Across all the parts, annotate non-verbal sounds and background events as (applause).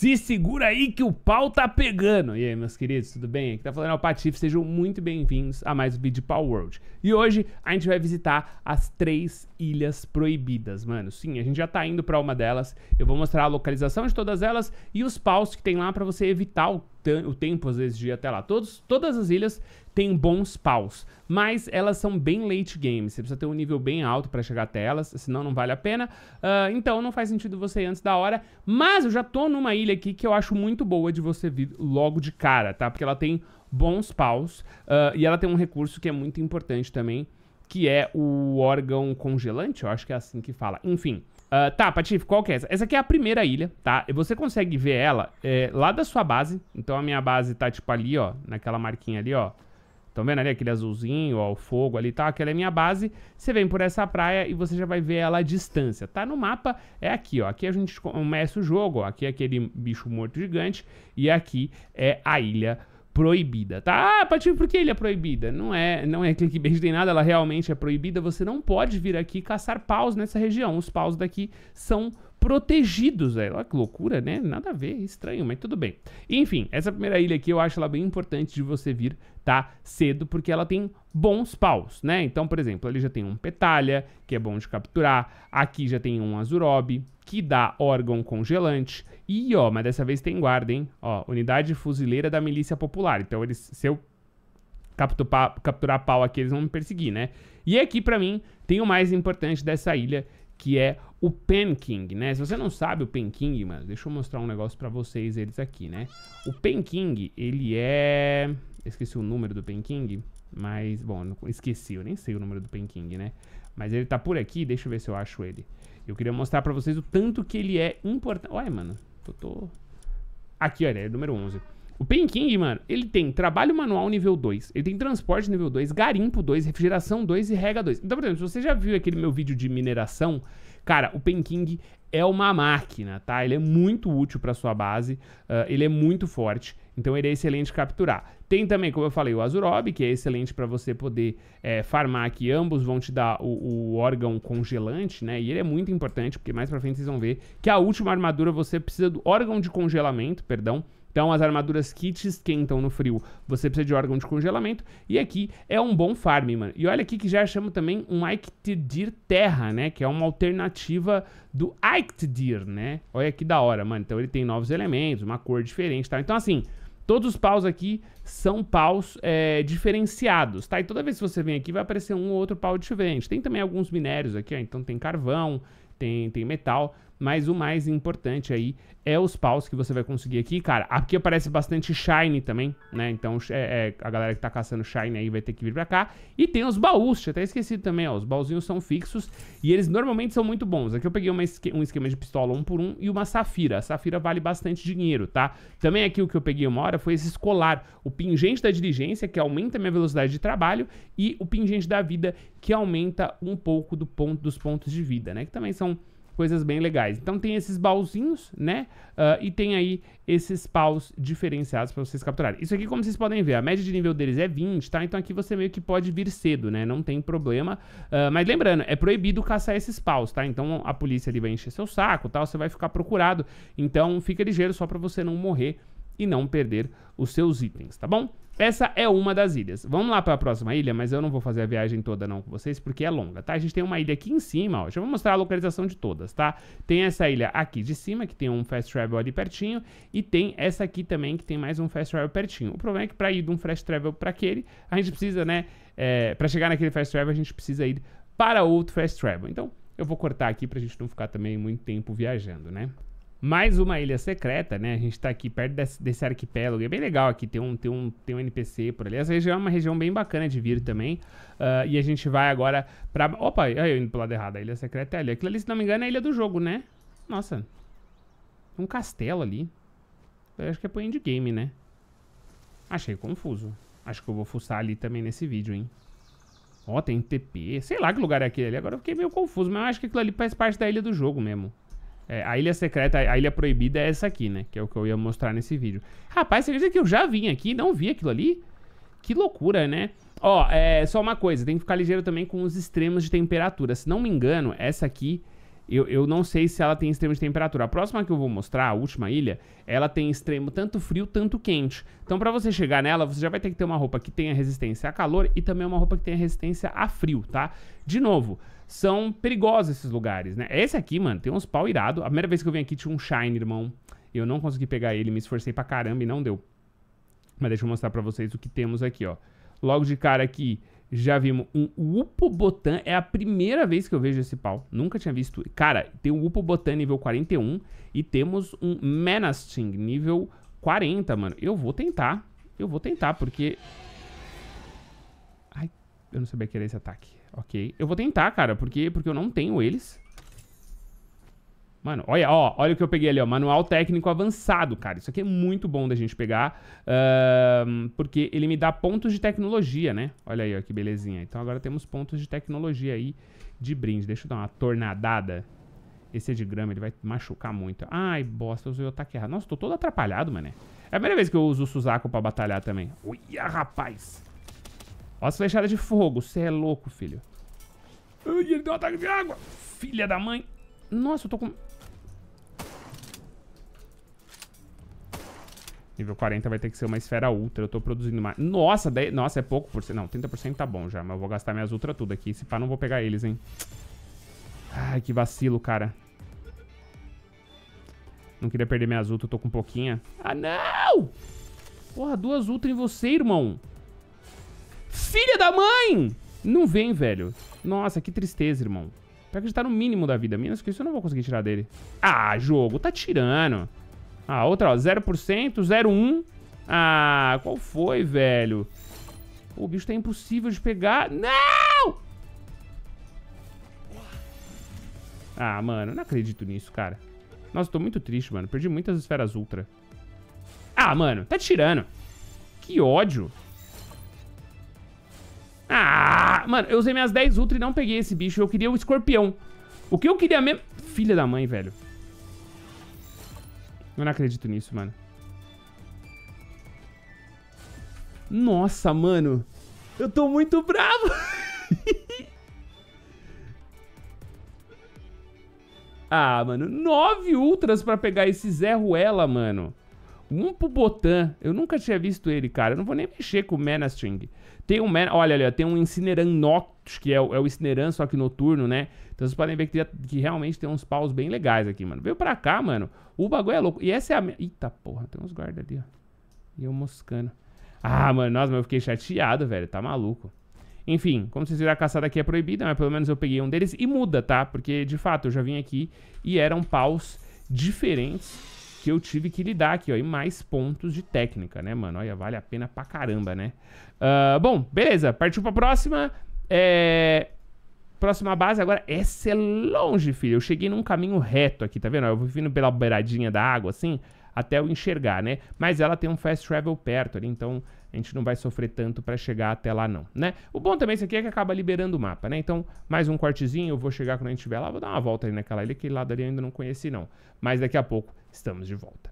Se segura aí que o pau tá pegando. E aí, meus queridos, tudo bem? Aqui tá falando é o Patife, sejam muito bem-vindos a mais um vídeo de Power World. E hoje a gente vai visitar as três ilhas proibidas, mano. Sim, a gente já tá indo pra uma delas. Eu vou mostrar a localização de todas elas e os paus que tem lá pra você evitar o, o tempo, às vezes, de ir até lá. Todos, todas as ilhas tem bons paus, mas elas são bem late game. Você precisa ter um nível bem alto para chegar até elas, senão não vale a pena. Uh, então não faz sentido você ir antes da hora. Mas eu já tô numa ilha aqui que eu acho muito boa de você vir logo de cara, tá? Porque ela tem bons paus uh, e ela tem um recurso que é muito importante também, que é o órgão congelante, eu acho que é assim que fala. Enfim. Uh, tá, Patife, qual que é essa? Essa aqui é a primeira ilha, tá? E você consegue ver ela é, lá da sua base. Então a minha base tá, tipo, ali, ó, naquela marquinha ali, ó. Estão vendo ali aquele azulzinho, ó, o fogo ali e tal? Aquela é minha base. Você vem por essa praia e você já vai ver ela à distância. Tá no mapa, é aqui, ó. Aqui a gente começa o jogo, ó. Aqui é aquele bicho morto gigante e aqui é a ilha proibida, tá? Ah, Patinho, por que ilha proibida? Não é, não é clickbait nem nada, ela realmente é proibida. Você não pode vir aqui caçar paus nessa região. Os paus daqui são proibidos protegidos. Véio. Olha que loucura, né? Nada a ver, estranho, mas tudo bem. Enfim, essa primeira ilha aqui eu acho ela bem importante de você vir, tá? Cedo, porque ela tem bons paus, né? Então, por exemplo, ali já tem um petalha, que é bom de capturar. Aqui já tem um azurobi, que dá órgão congelante. E, ó, mas dessa vez tem guarda, hein? Ó, unidade fuzileira da milícia popular. Então, eles, se eu capturar, capturar pau aqui, eles vão me perseguir, né? E aqui, pra mim, tem o mais importante dessa ilha, que é o Penking, né? Se você não sabe o Penking, mano, deixa eu mostrar um negócio para vocês eles aqui, né? O Penking, ele é... Esqueci o número do Penking, mas... Bom, esqueci, eu nem sei o número do Penking, né? Mas ele tá por aqui, deixa eu ver se eu acho ele. Eu queria mostrar para vocês o tanto que ele é importante... Olha, mano, eu tô... Aqui, olha, é número 11. O Penking, mano, ele tem trabalho manual nível 2, ele tem transporte nível 2, garimpo 2, refrigeração 2 e rega 2. Então, por exemplo, se você já viu aquele meu vídeo de mineração, cara, o Penking é uma máquina, tá? Ele é muito útil para sua base, uh, ele é muito forte, então ele é excelente capturar. Tem também, como eu falei, o Azurob, que é excelente para você poder é, farmar aqui. Ambos vão te dar o, o, órgão congelante, né? E ele é muito importante, porque mais pra frente vocês vão ver que a última armadura você precisa do órgão de congelamento, perdão, então as armaduras que te esquentam no frio, você precisa de órgão de congelamento. E aqui é um bom farm, mano. E olha aqui que já chamo também um Ictidir Terra, né? Que é uma alternativa do Ictidir, né? Olha que da hora, mano. Então ele tem novos elementos, uma cor diferente e tá? tal. Então assim, Todos os paus aqui são paus é, diferenciados, tá? E toda vez que você vem aqui vai aparecer um ou outro pau diferente. Tem também alguns minérios aqui, ó, então tem carvão, tem, tem metal. Mas o mais importante aí é os paus que você vai conseguir aqui. Cara, aqui aparece bastante shine também, né? Então é, é, a galera que tá caçando shine aí vai ter que vir pra cá. E tem os baús, tinha até esquecido também, ó. Os baúzinhos são fixos e eles normalmente são muito bons. Aqui eu peguei esque um esquema de pistola um por um e uma safira. A safira vale bastante dinheiro, tá? Também aqui o que eu peguei uma hora foi esse escolar. O pingente da diligência, que aumenta minha velocidade de trabalho, e o pingente da vida, que aumenta um pouco do ponto, dos pontos de vida, né? Que também são coisas bem legais. Então tem esses baúzinhos, né? Uh, e tem aí esses paus diferenciados para vocês capturarem. Isso aqui, como vocês podem ver, a média de nível deles é 20, tá? Então aqui você meio que pode vir cedo, né? Não tem problema. Uh, mas lembrando, é proibido caçar esses paus, tá? Então a polícia ali vai encher seu saco, tal, você vai ficar procurado. Então fica ligeiro só para você não morrer e não perder os seus itens, tá bom? Essa é uma das ilhas. Vamos lá para a próxima ilha, mas eu não vou fazer a viagem toda não com vocês, porque é longa, tá? A gente tem uma ilha aqui em cima, ó. Deixa eu mostrar a localização de todas, tá? Tem essa ilha aqui de cima, que tem um fast travel ali pertinho, e tem essa aqui também, que tem mais um fast travel pertinho. O problema é que para ir de um fast travel para aquele, a gente precisa, né? É, para chegar naquele fast travel, a gente precisa ir para outro fast travel. Então, eu vou cortar aqui para a gente não ficar também muito tempo viajando, né? mais uma ilha secreta, né? A gente tá aqui perto desse, desse arquipélago. É bem legal aqui, tem um, tem, um, tem um NPC por ali. Essa região é uma região bem bacana de vir também. Uh, e a gente vai agora pra... Opa, aí eu indo pro lado errado. A ilha secreta é ali. Aquilo ali, se não me engano, é a ilha do jogo, né? Nossa. Um castelo ali. Eu acho que é pro endgame, né? Achei confuso. Acho que eu vou fuçar ali também nesse vídeo, hein? Ó, tem TP. Sei lá que lugar é aquele ali. Agora eu fiquei meio confuso, mas eu acho que aquilo ali faz parte da ilha do jogo mesmo. É, a ilha secreta, a ilha proibida é essa aqui, né? Que é o que eu ia mostrar nesse vídeo. Rapaz, você dizer que eu já vim aqui e não vi aquilo ali? Que loucura, né? Ó, é só uma coisa, tem que ficar ligeiro também com os extremos de temperatura. Se não me engano, essa aqui, eu, eu não sei se ela tem extremo de temperatura. A próxima que eu vou mostrar, a última ilha, ela tem extremo tanto frio, tanto quente. Então pra você chegar nela, você já vai ter que ter uma roupa que tenha resistência a calor e também uma roupa que tenha resistência a frio, tá? De novo, são perigosos esses lugares, né? Esse aqui, mano, tem uns pau irado. A primeira vez que eu vim aqui tinha um Shine, irmão. Eu não consegui pegar ele, me esforcei pra caramba e não deu. Mas deixa eu mostrar pra vocês o que temos aqui, ó. Logo de cara aqui, já vimos um Botan. É a primeira vez que eu vejo esse pau. Nunca tinha visto. Cara, tem um Botan nível 41 e temos um Manasting nível 40, mano. Eu vou tentar. Eu vou tentar, porque... Ai, eu não sabia que era esse ataque ok. Eu vou tentar, cara, porque, porque eu não tenho eles. Mano, olha, ó, olha o que eu peguei ali, ó, manual técnico avançado, cara. Isso aqui é muito bom da gente pegar, uh, porque ele me dá pontos de tecnologia, né? Olha aí, ó, que belezinha. Então agora temos pontos de tecnologia aí de brinde. Deixa eu dar uma tornadada. Esse de grama ele vai machucar muito. Ai, bosta, eu usei o ataque errado. Nossa, tô todo atrapalhado, mané. É a primeira vez que eu uso o Suzaku pra batalhar também. Uia, rapaz. Nossa flechadas de fogo. Você é louco, filho. Ai, ele deu um ataque de água. Filha da mãe. Nossa, eu tô com... Nível 40 vai ter que ser uma esfera ultra. Eu tô produzindo mais. Nossa, Nossa, é pouco por cento. Não, 30% tá bom já. Mas eu vou gastar minhas ultra tudo aqui. Se pá, não vou pegar eles, hein. Ai, que vacilo, cara. Não queria perder minhas ultra. Eu tô com pouquinha. Ah, não! Porra, duas ultra em você, irmão. Filha da mãe! Não vem, velho. Nossa, que tristeza, irmão. Pior que gente tá no mínimo da vida. Menos que isso eu não vou conseguir tirar dele. Ah, jogo, tá tirando. Ah, outra, ó. 0%, 0,1. Ah, qual foi, velho? o bicho tá impossível de pegar. Não! Ah, mano, não acredito nisso, cara. Nossa, tô muito triste, mano. Perdi muitas esferas ultra. Ah, mano, tá tirando. Que ódio. Ah, mano, eu usei minhas 10 ultra e não peguei esse bicho. Eu queria o escorpião. O que eu queria mesmo... Filha da mãe, velho. Eu não acredito nisso, mano. Nossa, mano. Eu tô muito bravo. (laughs) ah, mano. Nove ultras pra pegar esse Zé Ruela, mano. Um pro Botan. Eu nunca tinha visto ele, cara. Eu não vou nem mexer com o Manasting. Tem um Man... Olha ali, Tem um Incineran Noctus, que é o, é o Incineran, só que noturno, né? Então vocês podem ver que, que realmente tem uns paus bem legais aqui, mano. Veio pra cá, mano. O bagulho é louco. E essa é a... Eita, porra. Tem uns guardas ali, ó. E eu moscando. Ah, mano. Nossa, mas eu fiquei chateado, velho. Tá maluco. Enfim, como vocês viram, a caçada aqui é proibida, mas pelo menos eu peguei um deles. E muda, tá? Porque, de fato, eu já vim aqui e eram paus diferentes que eu tive que lidar aqui, ó. E mais pontos de técnica, né, mano? Olha, vale a pena pra caramba, né? Uh, bom, beleza. Partiu pra próxima. É... Próxima base agora. Essa é longe, filho. Eu cheguei num caminho reto aqui, tá vendo? Eu vou vindo pela beiradinha da água, assim, até eu enxergar, né? Mas ela tem um fast travel perto ali, então a gente não vai sofrer tanto para chegar até lá não, né? O bom também isso aqui é que acaba liberando o mapa, né? Então, mais um cortezinho, eu vou chegar quando a gente estiver lá, vou dar uma volta ali naquela ilha, aquele lado ali eu ainda não conheci não. Mas daqui a pouco Estamos de volta.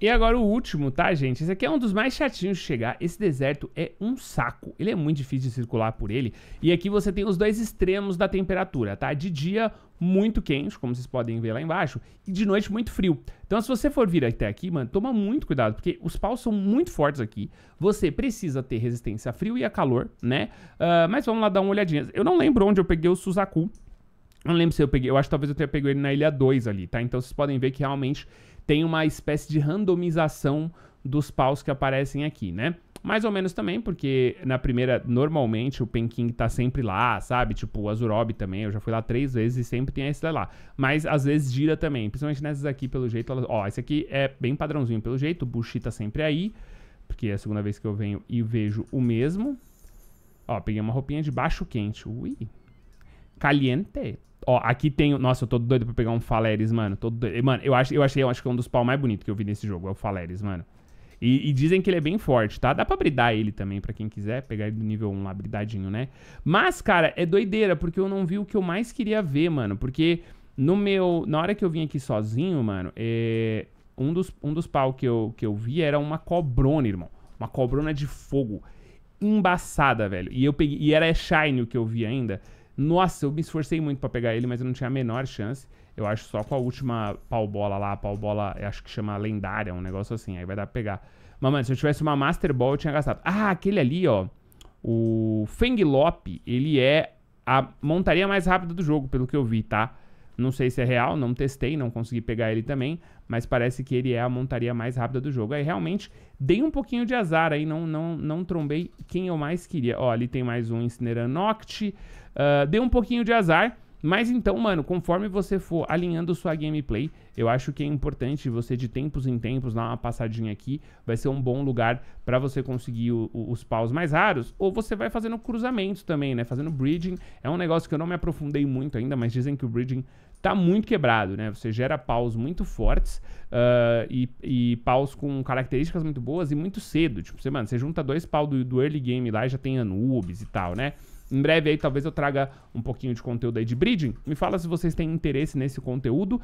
E agora o último, tá, gente? Esse aqui é um dos mais chatinhos de chegar. Esse deserto é um saco. Ele é muito difícil de circular por ele. E aqui você tem os dois extremos da temperatura, tá? De dia, muito quente, como vocês podem ver lá embaixo, e de noite, muito frio. Então, se você for vir até aqui, mano, toma muito cuidado, porque os paus são muito fortes aqui. Você precisa ter resistência a frio e a calor, né? Uh, mas vamos lá dar uma olhadinha. Eu não lembro onde eu peguei o Suzaku, não lembro se eu peguei, eu acho que talvez eu tenha pego ele na ilha 2 ali, tá? Então vocês podem ver que realmente tem uma espécie de randomização dos paus que aparecem aqui, né? Mais ou menos também, porque na primeira, normalmente, o Penking tá sempre lá, sabe? Tipo, o Azurobi também, eu já fui lá três vezes e sempre tem esse lá. Mas às vezes gira também, principalmente nessas aqui, pelo jeito, ó, esse aqui é bem padrãozinho pelo jeito, o Bushi tá sempre aí, porque é a segunda vez que eu venho e vejo o mesmo. Ó, peguei uma roupinha de baixo quente, ui, caliente, Ó, aqui tem. Nossa, eu tô doido pra pegar um Faleres, mano. Tô doido. Mano, eu, acho, eu achei eu acho que é um dos pau mais bonitos que eu vi nesse jogo. É o Faleres, mano. E, e, dizem que ele é bem forte, tá? Dá pra bridar ele também, pra quem quiser. Pegar ele do nível 1 lá, bridadinho, né? Mas, cara, é doideira, porque eu não vi o que eu mais queria ver, mano. Porque no meu... Na hora que eu vim aqui sozinho, mano, é... um, dos, um dos pau que eu, que eu vi era uma cobrona, irmão. Uma cobrona de fogo. Embaçada, velho. E eu peguei... E era Shine o que eu vi ainda. Nossa, eu me esforcei muito pra pegar ele, mas eu não tinha a menor chance. Eu acho só com a última pau-bola lá, pau-bola, acho que chama lendária, um negócio assim, aí vai dar pra pegar. Mas, mano, se eu tivesse uma Master Ball, eu tinha gastado. Ah, aquele ali, ó, o Lop, ele é a montaria mais rápida do jogo, pelo que eu vi, tá? Não sei se é real, não testei, não consegui pegar ele também, mas parece que ele é a montaria mais rápida do jogo. Aí realmente dei um pouquinho de azar aí, não, não, não trombei quem eu mais queria. Ó, ali tem mais um Incineranoct, ah, deu um pouquinho de azar, mas então, mano, conforme você for alinhando sua gameplay, eu acho que é importante você de tempos em tempos dar uma passadinha aqui. Vai ser um bom lugar para você conseguir o, o, os paus mais raros. Ou você vai fazendo cruzamentos também, né? Fazendo bridging. É um negócio que eu não me aprofundei muito ainda, mas dizem que o bridging tá muito quebrado, né? Você gera paus muito fortes uh, e, e paus com características muito boas e muito cedo. Tipo, você, mano, você junta dois paus do, do early game lá e já tem Anubis e tal, né? Em breve aí talvez eu traga um pouquinho de conteúdo aí de breeding. Me fala se vocês têm interesse nesse conteúdo. Uh,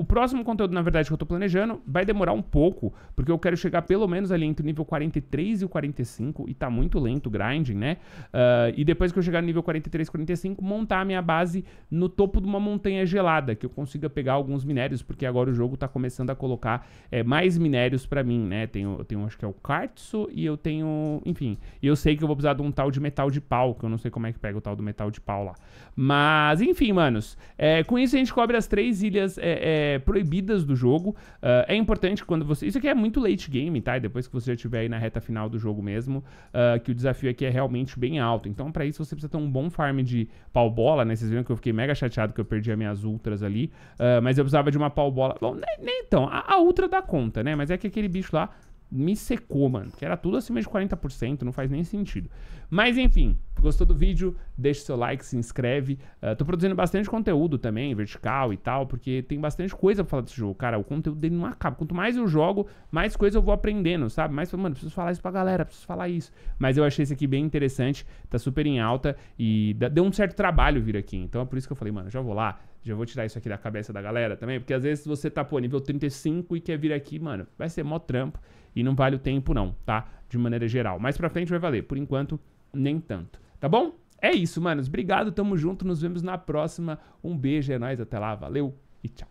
o próximo conteúdo, na verdade, que eu tô planejando vai demorar um pouco, porque eu quero chegar pelo menos ali entre o nível 43 e o 45, e tá muito lento o grinding, né? Uh, e depois que eu chegar no nível 43, 45, montar a minha base no topo de uma montanha gelada, que eu consiga pegar alguns minérios, porque agora o jogo tá começando a colocar é, mais minérios para mim, né? Tenho, eu tenho, acho que é o Cartso, e eu tenho, enfim, e eu sei que eu vou precisar de um tal de metal de pau, que eu não sei como é como é que pega o tal do metal de pau lá. Mas, enfim, manos. É, com isso a gente cobre as três ilhas é, é proibidas do jogo. Uh, é importante quando você. Isso aqui é muito late game, tá? depois que você já estiver aí na reta final do jogo mesmo, uh, que o desafio aqui é realmente bem alto. Então, para isso, você precisa ter um bom farm de pau-bola, né? Vocês viram que eu fiquei mega chateado que eu perdi as minhas ultras ali. Uh, mas eu precisava de uma pau-bola. Bom, nem, nem então. A, a ultra dá conta, né? Mas é que aquele bicho lá me secou, mano. Que era tudo acima de 40%, não faz nem sentido. Mas enfim, Gostou do vídeo? Deixa seu like, se inscreve. Uh, tô produzindo bastante conteúdo também, vertical e tal, porque tem bastante coisa pra falar desse jogo. Cara, o conteúdo dele não acaba. Quanto mais eu jogo, mais coisa eu vou aprendendo, sabe? mas mano, preciso falar isso pra galera, preciso falar isso. Mas eu achei esse aqui bem interessante, tá super em alta e deu um certo trabalho vir aqui. Então é por isso que eu falei, mano, já vou lá, já vou tirar isso aqui da cabeça da galera também, porque às vezes você tá, pô, nível 35 e quer vir aqui, mano, vai ser mó trampo e não vale o tempo não, tá? De maneira geral. Mais pra frente vai valer, por enquanto, nem tanto. Tá bom? É isso, manos. Obrigado, tamo junto. Nos vemos na próxima. Um beijo, é nóis. Até lá, valeu e tchau.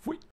Fui!